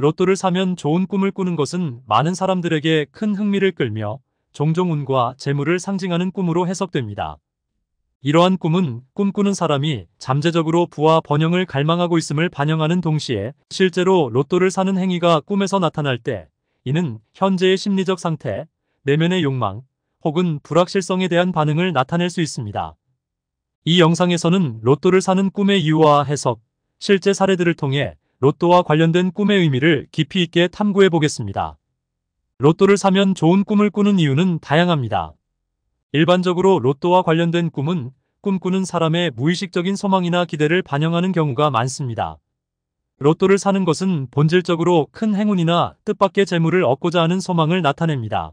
로또를 사면 좋은 꿈을 꾸는 것은 많은 사람들에게 큰 흥미를 끌며 종종 운과 재물을 상징하는 꿈으로 해석됩니다. 이러한 꿈은 꿈꾸는 사람이 잠재적으로 부와 번영을 갈망하고 있음을 반영하는 동시에 실제로 로또를 사는 행위가 꿈에서 나타날 때 이는 현재의 심리적 상태, 내면의 욕망 혹은 불확실성에 대한 반응을 나타낼 수 있습니다. 이 영상에서는 로또를 사는 꿈의 이유와 해석, 실제 사례들을 통해 로또와 관련된 꿈의 의미를 깊이 있게 탐구해 보겠습니다. 로또를 사면 좋은 꿈을 꾸는 이유는 다양합니다. 일반적으로 로또와 관련된 꿈은 꿈꾸는 사람의 무의식적인 소망이나 기대를 반영하는 경우가 많습니다. 로또를 사는 것은 본질적으로 큰 행운이나 뜻밖의 재물을 얻고자 하는 소망을 나타냅니다.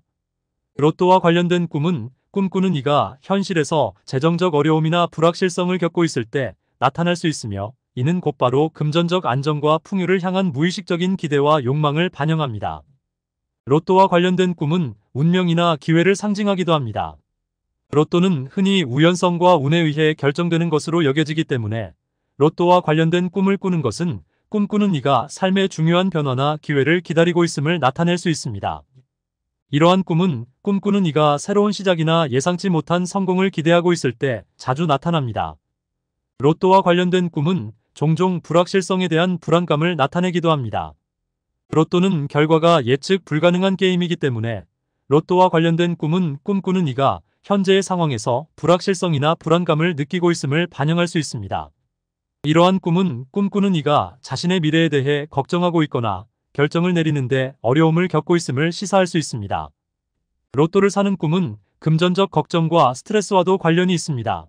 로또와 관련된 꿈은 꿈꾸는 이가 현실에서 재정적 어려움이나 불확실성을 겪고 있을 때 나타날 수 있으며 이는 곧바로 금전적 안정과 풍요를 향한 무의식적인 기대와 욕망을 반영합니다. 로또와 관련된 꿈은 운명이나 기회를 상징하기도 합니다. 로또는 흔히 우연성과 운에 의해 결정되는 것으로 여겨지기 때문에 로또와 관련된 꿈을 꾸는 것은 꿈꾸는 이가 삶의 중요한 변화나 기회를 기다리고 있음을 나타낼 수 있습니다. 이러한 꿈은 꿈꾸는 이가 새로운 시작이나 예상치 못한 성공을 기대하고 있을 때 자주 나타납니다. 로또와 관련된 꿈은 종종 불확실성에 대한 불안감을 나타내기도 합니다. 로또는 결과가 예측 불가능한 게임이기 때문에 로또와 관련된 꿈은 꿈꾸는 이가 현재의 상황에서 불확실성이나 불안감을 느끼고 있음을 반영할 수 있습니다. 이러한 꿈은 꿈꾸는 이가 자신의 미래에 대해 걱정하고 있거나 결정을 내리는데 어려움을 겪고 있음을 시사할 수 있습니다. 로또를 사는 꿈은 금전적 걱정과 스트레스와도 관련이 있습니다.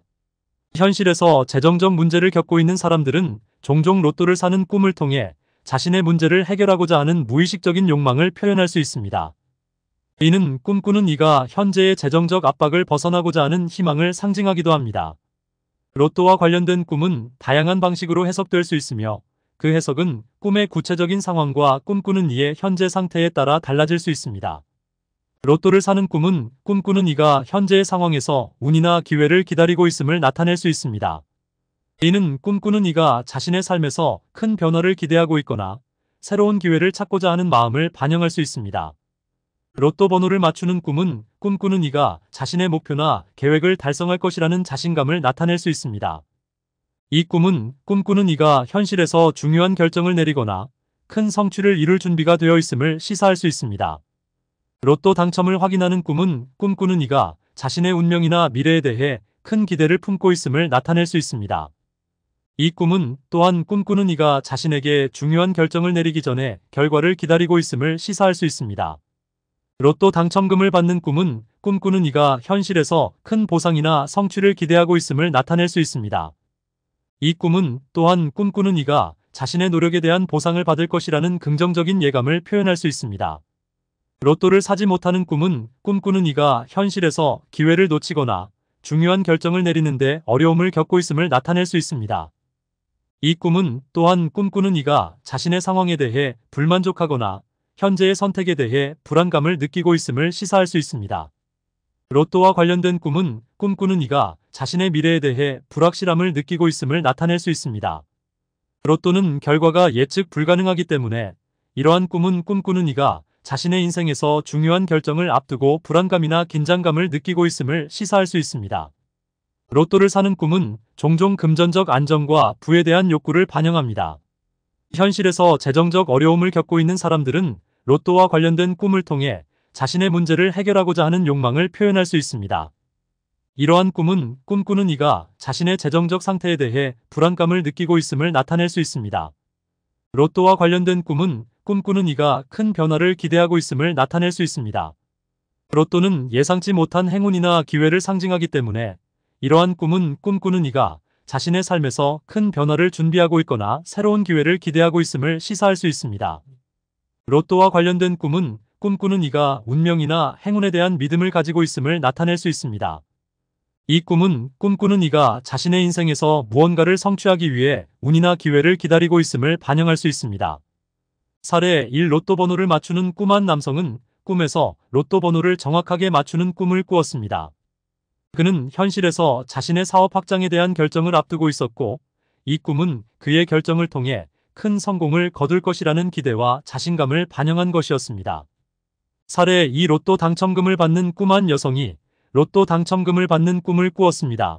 현실에서 재정적 문제를 겪고 있는 사람들은 종종 로또를 사는 꿈을 통해 자신의 문제를 해결하고자 하는 무의식적인 욕망을 표현할 수 있습니다. 이는 꿈꾸는 이가 현재의 재정적 압박을 벗어나고자 하는 희망을 상징하기도 합니다. 로또와 관련된 꿈은 다양한 방식으로 해석될 수 있으며 그 해석은 꿈의 구체적인 상황과 꿈꾸는 이의 현재 상태에 따라 달라질 수 있습니다. 로또를 사는 꿈은 꿈꾸는 이가 현재의 상황에서 운이나 기회를 기다리고 있음을 나타낼 수 있습니다. 이는 꿈꾸는 이가 자신의 삶에서 큰 변화를 기대하고 있거나 새로운 기회를 찾고자 하는 마음을 반영할 수 있습니다. 로또 번호를 맞추는 꿈은 꿈꾸는 이가 자신의 목표나 계획을 달성할 것이라는 자신감을 나타낼 수 있습니다. 이 꿈은 꿈꾸는 이가 현실에서 중요한 결정을 내리거나 큰 성취를 이룰 준비가 되어 있음을 시사할 수 있습니다. 로또 당첨을 확인하는 꿈은 꿈꾸는 이가 자신의 운명이나 미래에 대해 큰 기대를 품고 있음을 나타낼 수 있습니다. 이 꿈은 또한 꿈꾸는 이가 자신에게 중요한 결정을 내리기 전에 결과를 기다리고 있음을 시사할 수 있습니다. 로또 당첨금을 받는 꿈은 꿈꾸는 이가 현실에서 큰 보상이나 성취를 기대하고 있음을 나타낼 수 있습니다. 이 꿈은 또한 꿈꾸는 이가 자신의 노력에 대한 보상을 받을 것이라는 긍정적인 예감을 표현할 수 있습니다. 로또를 사지 못하는 꿈은 꿈꾸는 이가 현실에서 기회를 놓치거나 중요한 결정을 내리는데 어려움을 겪고 있음을 나타낼 수 있습니다. 이 꿈은 또한 꿈꾸는 이가 자신의 상황에 대해 불만족하거나 현재의 선택에 대해 불안감을 느끼고 있음을 시사할 수 있습니다. 로또와 관련된 꿈은 꿈꾸는 이가 자신의 미래에 대해 불확실함을 느끼고 있음을 나타낼 수 있습니다. 로또는 결과가 예측 불가능하기 때문에 이러한 꿈은 꿈꾸는 이가 자신의 인생에서 중요한 결정을 앞두고 불안감이나 긴장감을 느끼고 있음을 시사할 수 있습니다. 로또를 사는 꿈은 종종 금전적 안정과 부에 대한 욕구를 반영합니다. 현실에서 재정적 어려움을 겪고 있는 사람들은 로또와 관련된 꿈을 통해 자신의 문제를 해결하고자 하는 욕망을 표현할 수 있습니다. 이러한 꿈은 꿈꾸는 이가 자신의 재정적 상태에 대해 불안감을 느끼고 있음을 나타낼 수 있습니다. 로또와 관련된 꿈은 꿈꾸는 이가 큰 변화를 기대하고 있음을 나타낼 수 있습니다. 로또는 예상치 못한 행운이나 기회를 상징하기 때문에 이러한 꿈은 꿈꾸는 이가 자신의 삶에서 큰 변화를 준비하고 있거나 새로운 기회를 기대하고 있음을 시사할 수 있습니다. 로또와 관련된 꿈은 꿈꾸는 이가 운명이나 행운에 대한 믿음을 가지고 있음을 나타낼 수 있습니다. 이 꿈은 꿈꾸는 이가 자신의 인생에서 무언가를 성취하기 위해 운이나 기회를 기다리고 있음을 반영할 수 있습니다. 사례 1 로또 번호를 맞추는 꿈한 남성은 꿈에서 로또 번호를 정확하게 맞추는 꿈을 꾸었습니다. 그는 현실에서 자신의 사업 확장에 대한 결정을 앞두고 있었고 이 꿈은 그의 결정을 통해 큰 성공을 거둘 것이라는 기대와 자신감을 반영한 것이었습니다. 사례 2 로또 당첨금을 받는 꿈한 여성이 로또 당첨금을 받는 꿈을 꾸었습니다.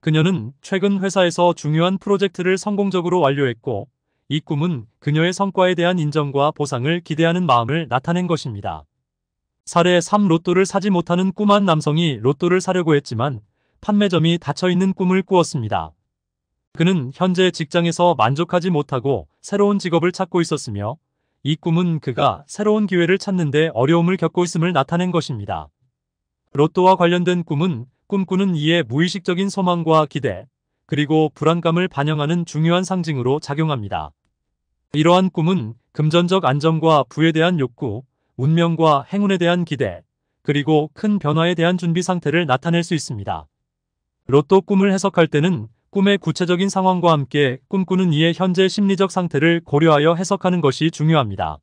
그녀는 최근 회사에서 중요한 프로젝트를 성공적으로 완료했고 이 꿈은 그녀의 성과에 대한 인정과 보상을 기대하는 마음을 나타낸 것입니다. 사례 3 로또를 사지 못하는 꿈한 남성이 로또를 사려고 했지만 판매점이 닫혀있는 꿈을 꾸었습니다. 그는 현재 직장에서 만족하지 못하고 새로운 직업을 찾고 있었으며 이 꿈은 그가 새로운 기회를 찾는데 어려움을 겪고 있음을 나타낸 것입니다. 로또와 관련된 꿈은 꿈꾸는 이의 무의식적인 소망과 기대, 그리고 불안감을 반영하는 중요한 상징으로 작용합니다. 이러한 꿈은 금전적 안정과 부에 대한 욕구, 운명과 행운에 대한 기대, 그리고 큰 변화에 대한 준비 상태를 나타낼 수 있습니다. 로또 꿈을 해석할 때는 꿈의 구체적인 상황과 함께 꿈꾸는 이의 현재 심리적 상태를 고려하여 해석하는 것이 중요합니다.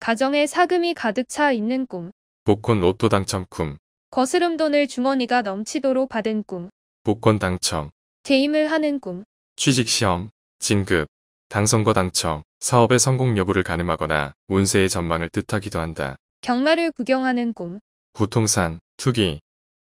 가정에 사금이 가득 차 있는 꿈. 복권 로또 당첨 꿈. 거스름 돈을 주머니가 넘치도록 받은 꿈. 복권 당첨. 재임을 하는 꿈, 취직시험, 진급, 당선과 당첨, 사업의 성공 여부를 가늠하거나 운세의 전망을 뜻하기도 한다. 경마를 구경하는 꿈, 부통산, 투기,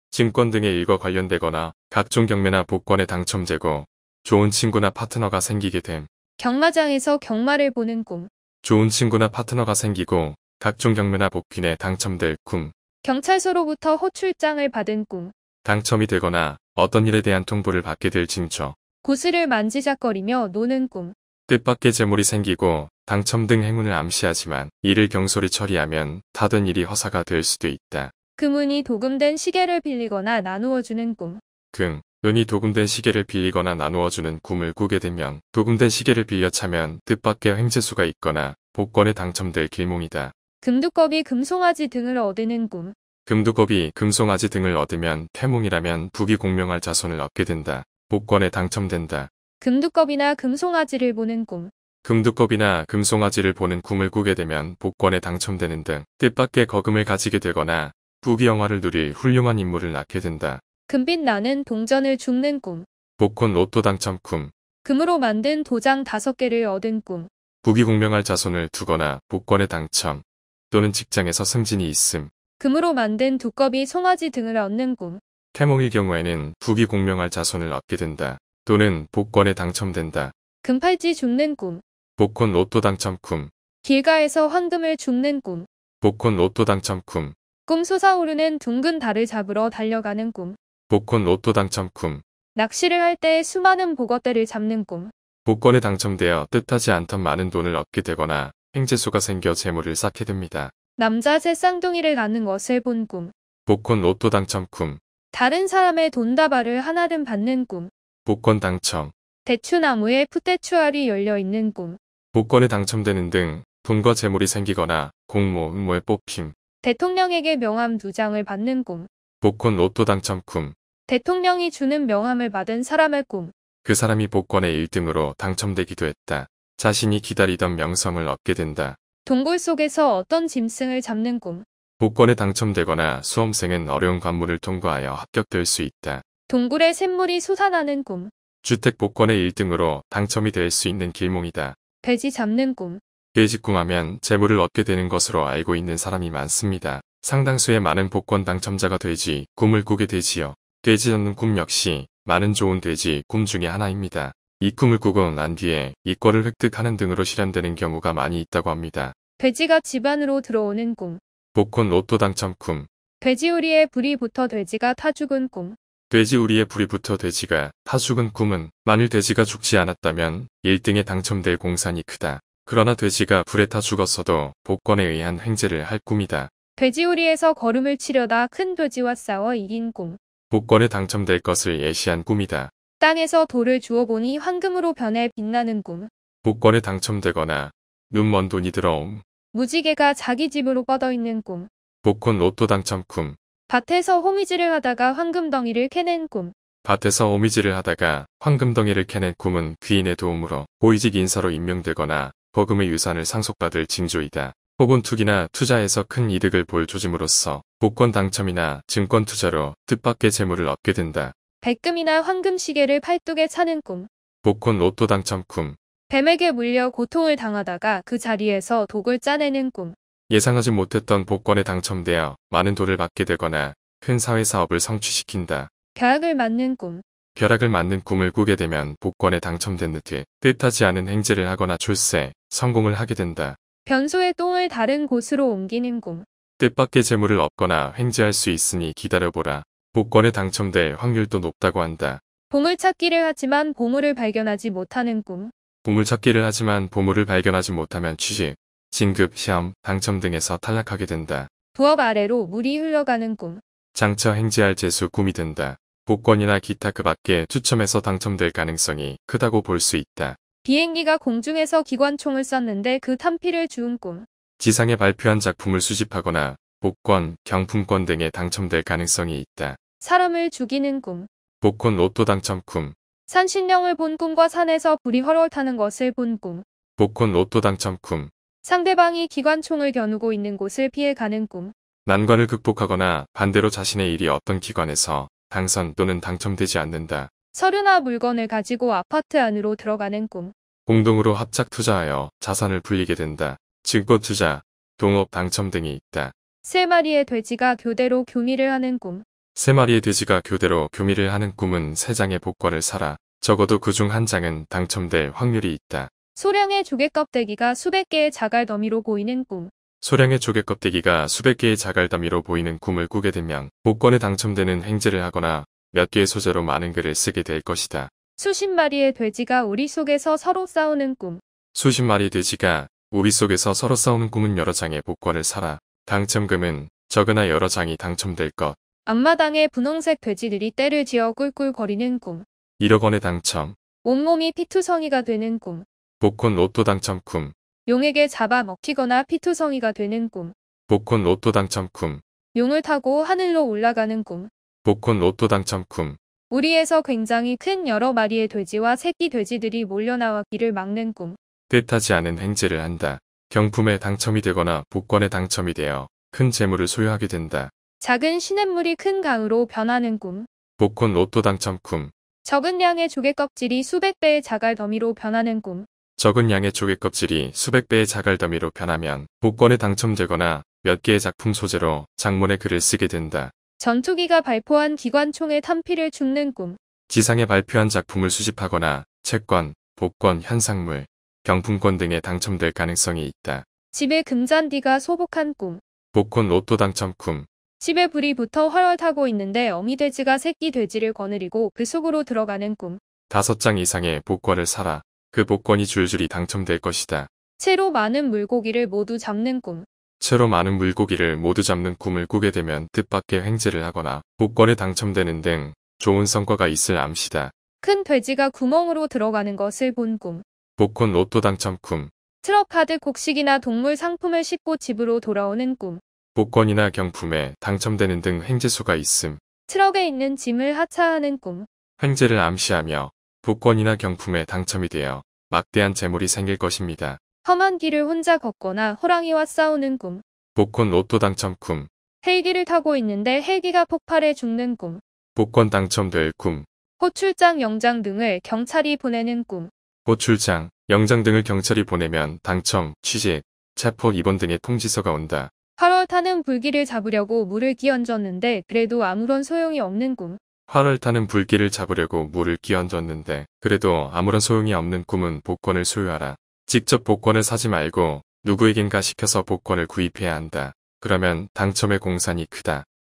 증권 등의 일과 관련되거나 각종 경매나 복권에 당첨되고 좋은 친구나 파트너가 생기게 됨. 경마장에서 경마를 보는 꿈, 좋은 친구나 파트너가 생기고 각종 경매나 복귀에 당첨될 꿈, 경찰서로부터 호출장을 받은 꿈, 당첨이 되거나 어떤 일에 대한 통보를 받게 될 징조. 구슬을 만지작거리며 노는 꿈. 뜻밖의 재물이 생기고 당첨 등 행운을 암시하지만 이를 경솔히 처리하면 타던 일이 허사가 될 수도 있다. 금운이 도금된 시계를 빌리거나 나누어주는 꿈. 금, 눈이 도금된 시계를 빌리거나 나누어주는 꿈을 꾸게 되면 도금된 시계를 빌려 차면 뜻밖의 횡재수가 있거나 복권에 당첨될 길몽이다. 금두껍이 금송아지 등을 얻는 꿈. 금두겁이 금송아지 등을 얻으면 태몽이라면 부귀 공명할 자손을 얻게 된다. 복권에 당첨된다. 금두겁이나 금송아지를 보는 꿈. 금두겁이나 금송아지를 보는 꿈을 꾸게 되면 복권에 당첨되는 등 뜻밖의 거금을 가지게 되거나 부귀영화를 누릴 훌륭한 인물을 낳게 된다. 금빛 나는 동전을 죽는 꿈. 복권 로또 당첨 꿈. 금으로 만든 도장 5개를 얻은 꿈. 부귀공명할 자손을 두거나 복권에 당첨 또는 직장에서 승진이 있음. 금으로 만든 두꺼비 송아지 등을 얻는 꿈. 태몽의 경우에는 부귀 공명할 자손을 얻게 된다. 또는 복권에 당첨된다. 금팔찌 죽는 꿈. 복권 로또 당첨 꿈. 길가에서 황금을 죽는 꿈. 복권 로또 당첨 꿈. 꿈 솟아오르는 둥근 달을 잡으러 달려가는 꿈. 복권 로또 당첨 꿈. 낚시를 할 때 수많은 보거대를 잡는 꿈. 복권에 당첨되어 뜻하지 않던 많은 돈을 얻게 되거나 행재수가 생겨 재물을 쌓게 됩니다. 남자 새 쌍둥이를 낳는 것을 본 꿈. 복권 로또 당첨 꿈. 다른 사람의 돈다발을 하나든 받는 꿈. 복권 당첨. 대추나무에 풋대추알이 열려있는 꿈. 복권에 당첨되는 등 돈과 재물이 생기거나 공모, 음모에 뽑힘. 대통령에게 명함 두 장을 받는 꿈. 복권 로또 당첨 꿈. 대통령이 주는 명함을 받은 사람의 꿈. 그 사람이 복권의 1등으로 당첨되기도 했다. 자신이 기다리던 명성을 얻게 된다. 동굴 속에서 어떤 짐승을 잡는 꿈. 복권에 당첨되거나 수험생은 어려운 관문을 통과하여 합격될 수 있다. 동굴에 샘물이 솟아나는 꿈. 주택 복권의 1등으로 당첨이 될 수 있는 길몽이다. 돼지 잡는 꿈. 돼지꿈하면 재물을 얻게 되는 것으로 알고 있는 사람이 많습니다. 상당수의 많은 복권 당첨자가 돼지 꿈을 꾸게 되지요. 돼지 잡는 꿈 역시 많은 좋은 돼지 꿈 중의 하나입니다. 이 꿈을 꾸고 난 뒤에 이과을 획득하는 등으로 실현되는 경우가 많이 있다고 합니다. 돼지가 집안으로 들어오는 꿈. 복권 로또 당첨 꿈. 돼지우리에 불이 붙어 돼지가 타 죽은 꿈. 돼지우리에 불이 붙어 돼지가 타 죽은 꿈은 만일 돼지가 죽지 않았다면 1등에 당첨될 공산이 크다. 그러나 돼지가 불에 타 죽었어도 복권에 의한 행재를할 꿈이다. 돼지우리에서 걸음을 치려다 큰 돼지와 싸워 이긴 꿈. 복권에 당첨될 것을 예시한 꿈이다. 땅에서 돌을 주어보니 황금으로 변해 빛나는 꿈. 복권에 당첨되거나 눈 먼 돈이 들어옴. 무지개가 자기 집으로 뻗어있는 꿈. 복권 로또 당첨 꿈. 밭에서 호미질을 하다가 황금덩이를 캐낸 꿈. 밭에서 호미질을 하다가 황금덩이를 캐낸 꿈은 귀인의 도움으로 보이직 인사로 임명되거나 버금의 유산을 상속받을 징조이다. 혹은 투기나 투자에서 큰 이득을 볼 조짐으로써 복권 당첨이나 증권 투자로 뜻밖의 재물을 얻게 된다. 백금이나 황금 시계를 팔뚝에 차는 꿈. 복권 로또 당첨 꿈. 뱀에게 물려 고통을 당하다가 그 자리에서 독을 짜내는 꿈. 예상하지 못했던 복권에 당첨되어 많은 돈을 받게 되거나 큰 사회 사업을 성취시킨다. 벼락을 맞는 꿈. 벼락을 맞는 꿈을 꾸게 되면 복권에 당첨된 듯이 뜻하지 않은 행제를 하거나 출세, 성공을 하게 된다. 변소의 똥을 다른 곳으로 옮기는 꿈. 뜻밖의 재물을 얻거나 횡재할 수 있으니 기다려보라. 복권에 당첨될 확률도 높다고 한다. 보물찾기를 하지만 보물을 발견하지 못하는 꿈. 보물찾기를 하지만 보물을 발견하지 못하면 취직, 진급, 시험, 당첨 등에서 탈락하게 된다. 부업 아래로 물이 흘러가는 꿈. 장처 행지할 재수 꿈이 든다. 복권이나 기타 그 밖에 추첨해서 당첨될 가능성이 크다고 볼 수 있다. 비행기가 공중에서 기관총을 쐈는데 그 탄피를 주운 꿈. 지상에 발표한 작품을 수집하거나 복권, 경품권 등에 당첨될 가능성이 있다. 사람을 죽이는 꿈. 복권 로또 당첨 꿈. 산신령을 본 꿈과 산에서 불이 헐헐 타는 것을 본 꿈. 복권 로또 당첨 꿈. 상대방이 기관총을 겨누고 있는 곳을 피해 가는 꿈. 난관을 극복하거나 반대로 자신의 일이 어떤 기관에서 당선 또는 당첨되지 않는다. 서류나 물건을 가지고 아파트 안으로 들어가는 꿈. 공동으로 합작 투자하여 자산을 불리게 된다. 증권 투자, 동업 당첨 등이 있다. 세 마리의 돼지가 교대로 교미를 하는 꿈. 세 마리의 돼지가 교대로 교미를 하는 꿈은 세 장의 복과를 사라. 적어도 그 중 한 장은 당첨될 확률이 있다. 소량의 조개 껍데기가 수백 개의 자갈 더미로 보이는 꿈. 소량의 조개 껍데기가 수백 개의 자갈 더미로 보이는 꿈을 꾸게 되면 복권에 당첨되는 행제를 하거나 몇 개의 소재로 많은 글을 쓰게 될 것이다. 수십 마리의 돼지가 우리 속에서 서로 싸우는 꿈. 수십 마리 의 돼지가 우리 속에서 서로 싸우는 꿈은 여러 장의 복권을 사라. 당첨금은 적으나 여러 장이 당첨될 것. 앞마당에 분홍색 돼지들이 떼를 지어 꿀꿀거리는 꿈. 1억 원의 당첨. 온몸이 피투성이가 되는 꿈. 복권 로또 당첨 꿈. 용에게 잡아먹히거나 피투성이가 되는 꿈. 복권 로또 당첨 꿈. 용을 타고 하늘로 올라가는 꿈. 복권 로또 당첨 꿈. 우리에서 굉장히 큰 여러 마리의 돼지와 새끼 돼지들이 몰려나와 길을 막는 꿈. 뜻하지 않은 행제를 한다. 경품에 당첨이 되거나 복권에 당첨이 되어 큰 재물을 소유하게 된다. 작은 시냇물이 큰 강으로 변하는 꿈. 복권 로또 당첨 꿈. 적은 양의 조개 껍질이 수백 배의 자갈 더미로 변하는 꿈. 적은 양의 조개 껍질이 수백 배의 자갈 더미로 변하면 복권에 당첨되거나 몇 개의 작품 소재로 장문의 글을 쓰게 된다. 전투기가 발포한 기관총의 탄피를 죽는 꿈. 지상에 발표한 작품을 수집하거나 채권, 복권, 현상물, 경품권 등에 당첨될 가능성이 있다. 집에 금잔디가 소복한 꿈. 복권 로또 당첨 꿈. 집에 불이 붙어 활활 타고 있는데 어미 돼지가 새끼 돼지를 거느리고 그 속으로 들어가는 꿈. 다섯 장 이상의 복권을 사라. 그 복권이 줄줄이 당첨될 것이다. 채로 많은 물고기를 모두 잡는 꿈. 채로 많은 물고기를 모두 잡는 꿈을 꾸게 되면 뜻밖의 횡재를 하거나 복권에 당첨되는 등 좋은 성과가 있을 암시다. 큰 돼지가 구멍으로 들어가는 것을 본 꿈. 복권 로또 당첨 꿈. 트럭 카드 곡식이나 동물 상품을 싣고 집으로 돌아오는 꿈. 복권이나 경품에 당첨되는 등 횡재수가 있음. 트럭에 있는 짐을 하차하는 꿈. 횡재를 암시하며 복권이나 경품에 당첨이 되어 막대한 재물이 생길 것입니다. 험한 길을 혼자 걷거나 호랑이와 싸우는 꿈. 복권 로또 당첨 꿈. 헬기를 타고 있는데 헬기가 폭발해 죽는 꿈. 복권 당첨될 꿈. 호출장 영장 등을 경찰이 보내는 꿈. 호출장, 영장 등을 경찰이 보내면 당첨, 취직, 체포 입원 등의 통지서가 온다. 활월 타는 불길을 잡으려고 물을 끼얹었는데 그래도 아무런 소용이 없는 꿈. 활월 타는 불길을 잡으려고 물을 끼얹었는데 그래도 아무런 소용이 없는 꿈은 복권을 소유하라. 직접 복권을 사지 말고 누구에겐가 시켜서 복권을 구입해야 한다. 그러면 당첨의 공산이 크다.